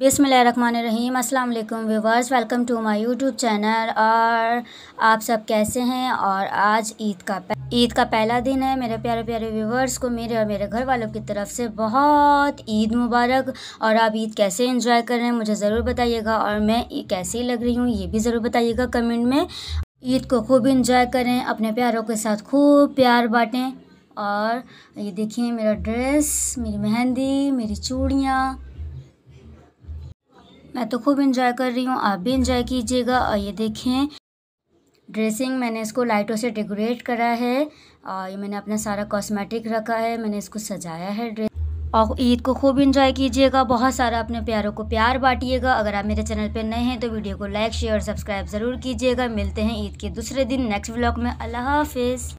बिसमीम अल्लाम viewers welcome to my YouTube channel और आप सब कैसे हैं और आज ईद का ईद का पहला दिन है मेरे प्यारे प्यारे व्यूवर्स को मेरे और मेरे घर वालों की तरफ से बहुत ईद मुबारक और आप ईद कैसे इन्जॉय कर रहे हैं मुझे ज़रूर बताइएगा और मैं कैसी लग रही हूँ ये भी ज़रूर बताइएगा कमेंट में ईद को खूब इंजॉय करें अपने प्यारों के साथ खूब प्यार बाँटें और ये देखिए मेरा ड्रेस मेरी मेहंदी मेरी चूड़ियाँ मैं तो खूब इन्जॉय कर रही हूँ आप भी इन्जॉय कीजिएगा और ये देखें ड्रेसिंग मैंने इसको लाइटों से डेकोरेट करा है और ये मैंने अपना सारा कॉस्मेटिक रखा है मैंने इसको सजाया है ड्रेस और ईद को खूब इन्जॉय कीजिएगा बहुत सारा अपने प्यारों को प्यार बांटिएगा अगर आप मेरे चैनल पर नए हैं तो वीडियो को लाइक शेयर और सब्सक्राइब ज़रूर कीजिएगा मिलते हैं ईद के दूसरे दिन नेक्स्ट व्लॉग में अल्लाह हाफिज़